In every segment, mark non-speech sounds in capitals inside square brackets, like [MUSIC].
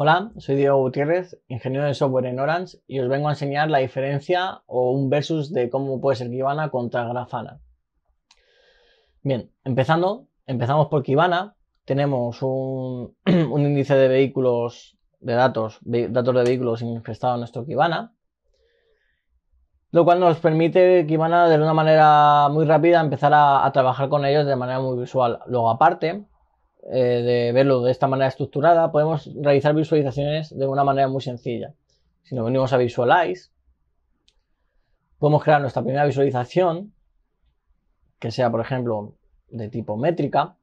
Hola, soy Diego Gutiérrez, ingeniero de software en Orange y os vengo a enseñar la diferencia o un versus de cómo puede ser Kibana contra Grafana. Bien, empezando, empezamos por Kibana. Tenemos un, [CLEARS THROAT] índice de vehículos, de datos, de, datos de vehículos infestados en nuestro Kibana, lo cual nos permite Kibana de una manera muy rápida empezar a, a trabajar con ellos de manera muy visual. Luego aparte, eh, de verlo de esta manera estructurada, podemos realizar visualizaciones de una manera muy sencilla. Si nos venimos a Visualize, podemos crear nuestra primera visualización, que sea, por ejemplo, de tipo métrica,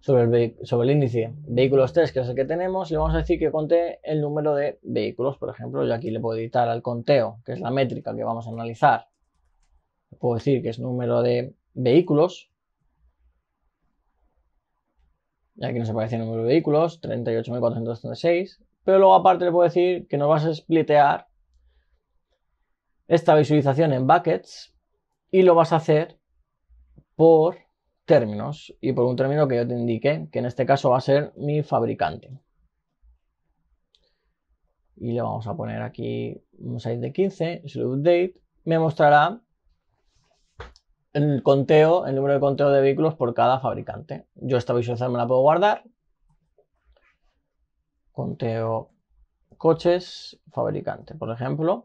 sobre el, índice vehículos 3, que es el que tenemos, le vamos a decir que conté el número de vehículos. Por ejemplo, yo aquí le puedo editar al conteo, que es la métrica que vamos a analizar. Puedo decir que es número de vehículos. Y aquí nos aparece el número de vehículos, 38.436. Pero luego aparte le puedo decir que nos vas a splitear esta visualización en buckets y lo vas a hacer por términos y por un término que yo te indiqué que en este caso va a ser mi fabricante. Y le vamos a poner aquí un size de 15, update, me mostrará el conteo, el número de conteo de vehículos por cada fabricante. Yo esta visualización me la puedo guardar. Conteo coches, fabricante, por ejemplo.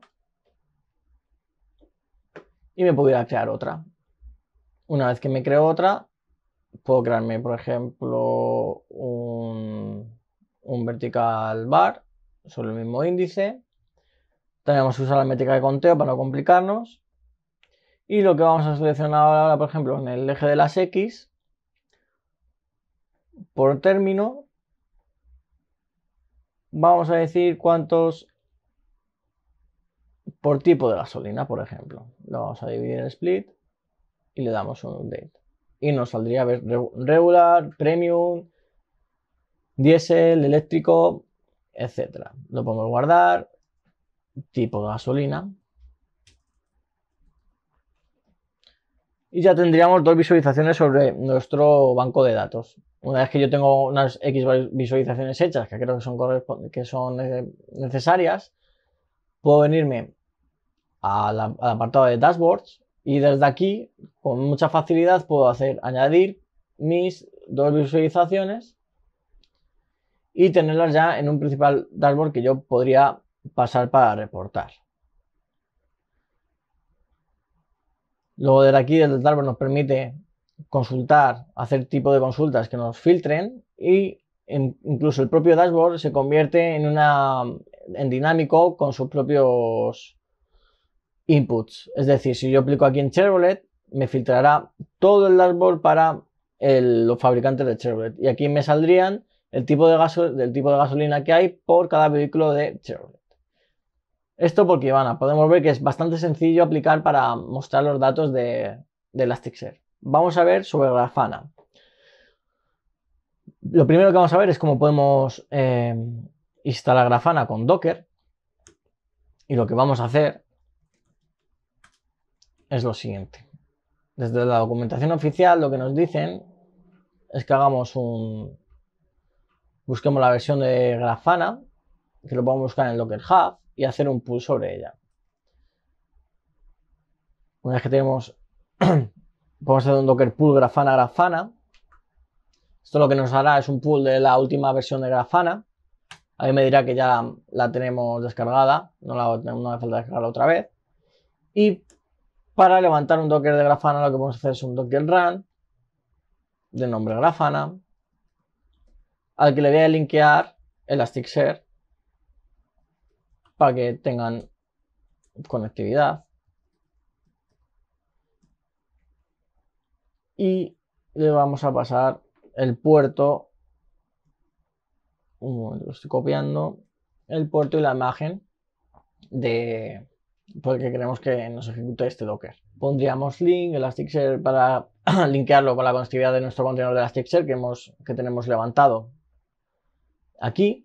Y me pudiera crear otra. Una vez que me creo otra, puedo crearme, por ejemplo, un, un vertical bar sobre el mismo índice. También vamos a usar la métrica de conteo para no complicarnos. Y lo que vamos a seleccionar ahora, por ejemplo, en el eje de las X, por término, vamos a decir cuántos por tipo de gasolina, por ejemplo. Lo vamos a dividir en split y le damos un update. Y nos saldría ver regular, premium, diésel, eléctrico, etc. Lo podemos guardar, tipo de gasolina, y ya tendríamos dos visualizaciones sobre nuestro banco de datos. Una vez que yo tengo unas X visualizaciones hechas, que creo que son, que son necesarias, puedo venirme a la, al apartado de dashboards y desde aquí, con mucha facilidad, puedo hacer añadir mis dos visualizaciones y tenerlas ya en un principal dashboard que yo podría pasar para reportar. Luego de aquí, el dashboard, pues, nos permite consultar, hacer tipo de consultas que nos filtren y incluso el propio dashboard se convierte en una en dinámico con sus propios inputs. Es decir, si yo aplico aquí en Chevrolet, me filtrará todo el dashboard para los fabricantes de Chevrolet. Y aquí me saldrían el tipo de, gaso, el tipo de gasolina que hay por cada vehículo de Chevrolet. Esto porque, Ivana, podemos ver que es bastante sencillo aplicar para mostrar los datos de, de Elasticsearch. Vamos a ver sobre Grafana. Lo primero que vamos a ver es cómo podemos eh, instalar Grafana con Docker. Y lo que vamos a hacer es lo siguiente. Desde la documentación oficial lo que nos dicen es que hagamos un... Busquemos la versión de Grafana, que lo podemos buscar en Docker Hub y hacer un pull sobre ella. Una vez que tenemos, vamos [CLEARS THROAT] a hacer un docker pull grafana grafana. Esto lo que nos hará es un pull de la última versión de grafana. Ahí me dirá que ya la, tenemos descargada, no, la, no hace falta descargarla otra vez. Y para levantar un docker de grafana lo que vamos a hacer es un docker run de nombre grafana al que le voy a linkear Elasticsearch para que tengan conectividad. Y le vamos a pasar el puerto. Un momento, lo estoy copiando. El puerto y la imagen de porque queremos que nos ejecute este Docker. Pondríamos link, Elasticsearch, para [CLEARS THROAT] linkearlo con la conectividad de nuestro contenedor de Elasticsearch que, hemos, que tenemos levantado aquí.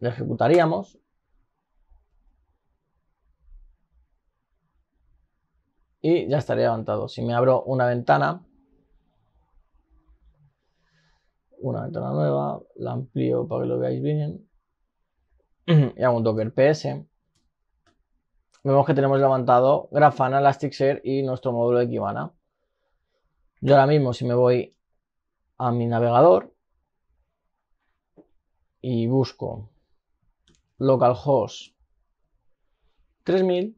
lo ejecutaríamos y ya estaría levantado. Si me abro una ventana, una ventana nueva, la amplío para que lo veáis bien [CLEARS THROAT] y hago un docker ps. Vemos que tenemos levantado Grafana, Elasticsearch y nuestro módulo de Kibana. Yo ahora mismo si me voy a mi navegador y busco localhost 3000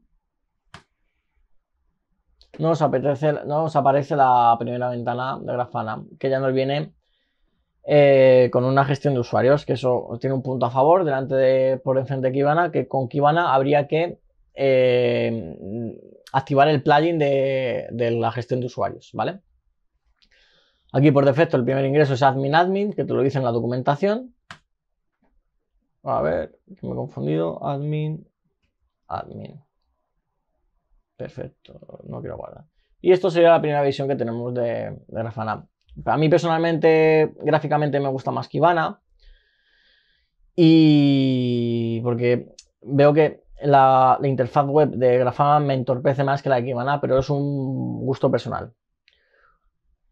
nos, apetece, nos aparece la primera ventana de Grafana, que ya nos viene eh, con una gestión de usuarios, que eso tiene un punto a favor delante de, por enfrente de Kibana, que con Kibana habría que eh, activar el plugin de, de, la gestión de usuarios, ¿vale? Aquí por defecto el primer ingreso es admin admin, que te lo dice en la documentación. A ver, me he confundido. Admin, admin. Perfecto, no quiero guardar. Y esto sería la primera visión que tenemos de, Grafana. A mí personalmente, gráficamente me gusta más Kibana. Y porque veo que la, interfaz web de Grafana me entorpece más que la de Kibana, pero es un gusto personal.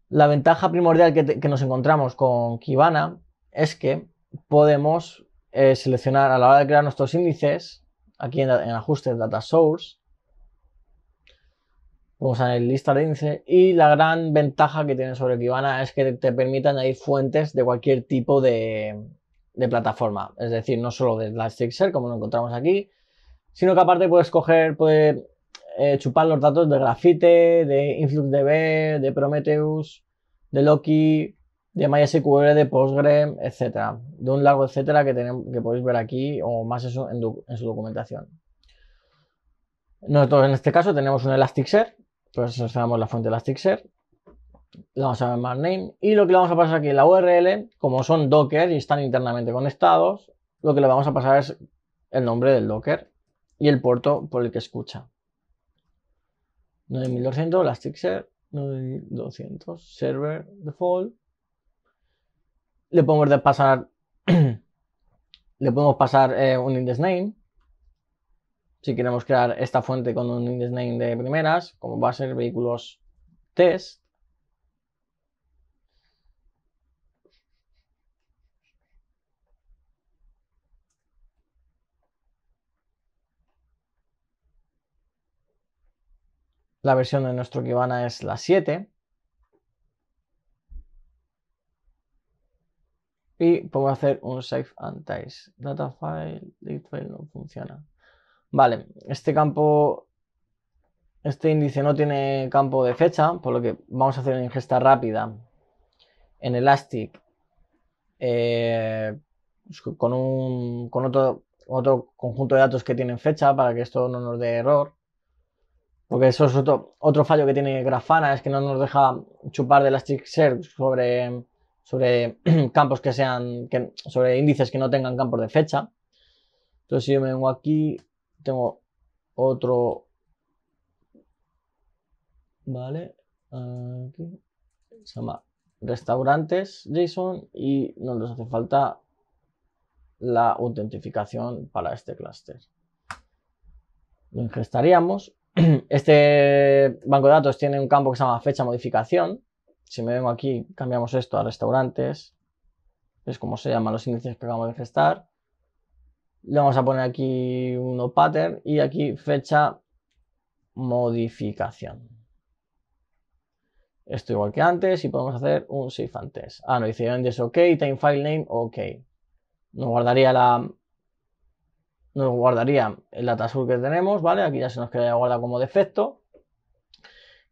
La ventaja primordial que, que nos encontramos con Kibana es que podemos eh, seleccionar a la hora de crear nuestros índices, aquí en, en ajustes Data Source, vamos a la lista de índices, y la gran ventaja que tiene sobre Kibana es que te permite añadir fuentes de cualquier tipo de, plataforma, es decir, no solo de Elasticsearch como lo encontramos aquí, sino que aparte puedes coger, puede eh, chupar los datos de Grafite, de InfluxDB, de Prometheus, de Loki, de MySQL, de Postgre, etcétera, de un largo etcétera que, podéis ver aquí o más eso en, su documentación. Nosotros en este caso tenemos un Elasticsearch, pues nos la fuente Elasticsearch, le vamos a ver más name y lo que le vamos a pasar aquí en la URL, como son Docker y están internamente conectados, lo que le vamos a pasar es el nombre del Docker y el puerto por el que escucha. 9200, Elasticsearch, 9200, server default, [CLEARS THROAT] le podemos pasar, le eh, podemos pasar un index name. Si queremos crear esta fuente con un index name de primeras, como va a ser vehículos test, La versión de nuestro Kibana es la 7. Y puedo hacer un save antes. Data file, no funciona. Vale, este campo, este índice no tiene campo de fecha, por lo que vamos a hacer una ingesta rápida en Elastic eh, pues, con, con otro, otro conjunto de datos que tienen fecha para que esto no nos dé error. Porque eso es otro, otro fallo que tiene Grafana, es que no nos deja chupar de Elasticsearch sobre sobre [CLEARS THROAT] campos que sean, sobre índices que no tengan campos de fecha. Entonces, si yo me vengo aquí, tengo otro, ¿vale? Aquí. Se llama restaurantes Jason y no nos hace falta la autentificación para este clúster. Lo ingestaríamos. [CLEARS THROAT] Este banco de datos tiene un campo que se llama fecha modificación, si me vengo aquí, cambiamos esto a restaurantes, es como se llaman los índices que acabamos de gestar. Le vamos a poner aquí uno pattern y aquí fecha modificación. Esto igual que antes y podemos hacer un save antes. Ah, no, dice antes ok, time file name ok. Nos guardaría la... Nos guardaría el atasur que tenemos, ¿vale? Aquí ya se nos queda guardado como defecto.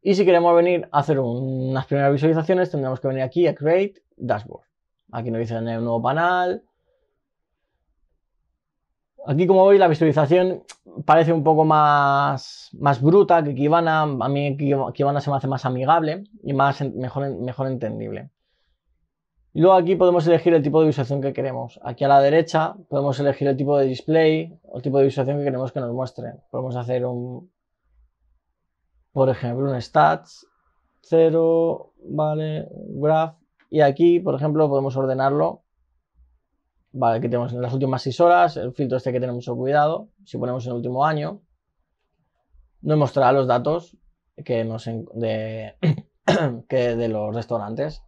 Y si queremos venir a hacer unas primeras visualizaciones, tendremos que venir aquí a Create Dashboard. Aquí nos dice tener un nuevo panel. Aquí, como veis, la visualización parece un poco más, más bruta que Kibana. A mí Kibana se me hace más amigable y más, mejor, mejor entendible. luego aquí podemos elegir el tipo de visualización que queremos. Aquí a la derecha podemos elegir el tipo de display o el tipo de visualización que queremos que nos muestre. Podemos hacer un, por ejemplo, un stats, 0, vale, graph, y aquí, por ejemplo, podemos ordenarlo. Vale, aquí tenemos en las últimas 6 horas, el filtro este que tenemos mucho cuidado, si ponemos el último año, nos mostrará los datos de, [COUGHS] que de los restaurantes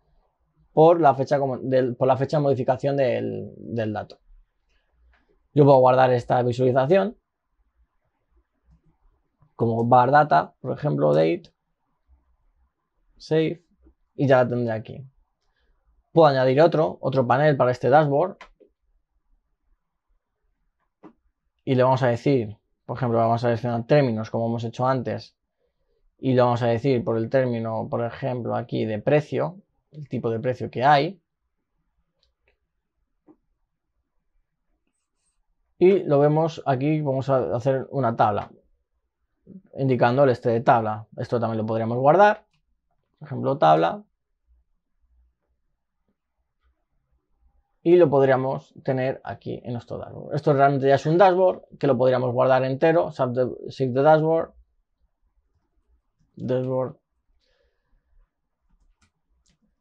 por la fecha, de, por la fecha modificación del dato. Yo puedo guardar esta visualización como bar data, por ejemplo, date, save, y ya la tendré aquí. Puedo añadir otro, otro panel para este dashboard. Y le vamos a decir, por ejemplo, vamos a seleccionar términos como hemos hecho antes. Y le vamos a decir por el término, por ejemplo, aquí de precio, el tipo de precio que hay. Y lo vemos aquí, vamos a hacer una tabla indicando el este de tabla. Esto también lo podríamos guardar. Por ejemplo, tabla. Y lo podríamos tener aquí en nuestro dashboard. Esto realmente ya es un dashboard que lo podríamos guardar entero. save the dashboard. Dashboard.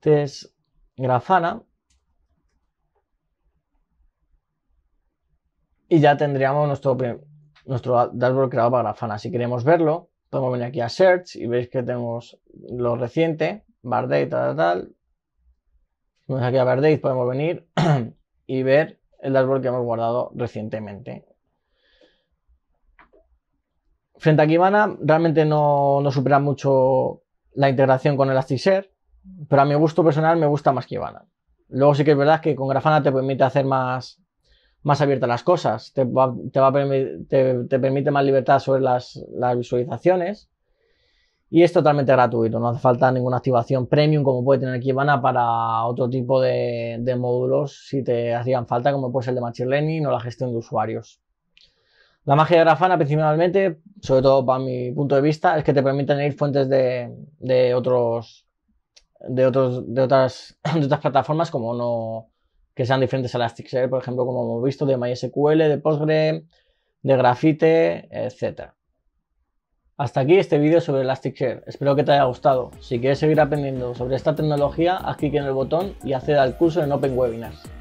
Test Grafana. Y ya tendríamos nuestro nuestro dashboard creado para Grafana. Si queremos verlo, podemos venir aquí a Search y veis que tenemos lo reciente, Bardate, tal, tal. Vamos aquí a Bardate, podemos venir [CLEARS THROAT] y ver el dashboard que hemos guardado recientemente. Frente a Kibana, realmente no, no supera mucho la integración con el Elasticsearch, pero a mi gusto personal me gusta más Kibana. Luego sí que es verdad que con Grafana te permite hacer más, más a las cosas, te, te, permite más libertad sobre las, visualizaciones y es totalmente gratuito, no hace falta ninguna activación premium como puede tener Kibana para otro tipo de, módulos si te hacían falta, como puede ser el de Machine Learning o la gestión de usuarios. La magia de Grafana principalmente, sobre todo para mi punto de vista, es que te permite añadir fuentes de, de otros de otros de otras [CLEARS THROAT] de otras plataformas como no que sean diferentes a Elasticsearch, por ejemplo, como hemos visto, de MySQL, de Postgre, de Grafite, etc. Hasta aquí este vídeo sobre Elasticsearch, espero que te haya gustado. Si quieres seguir aprendiendo sobre esta tecnología, haz clic en el botón y acceda al curso en Open Webinars.